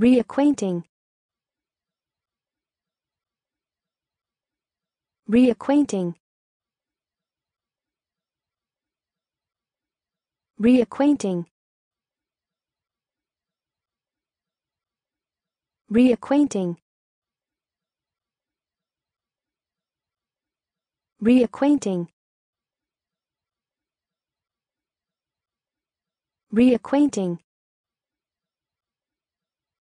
reacquainting reacquainting reacquainting reacquainting reacquainting reacquainting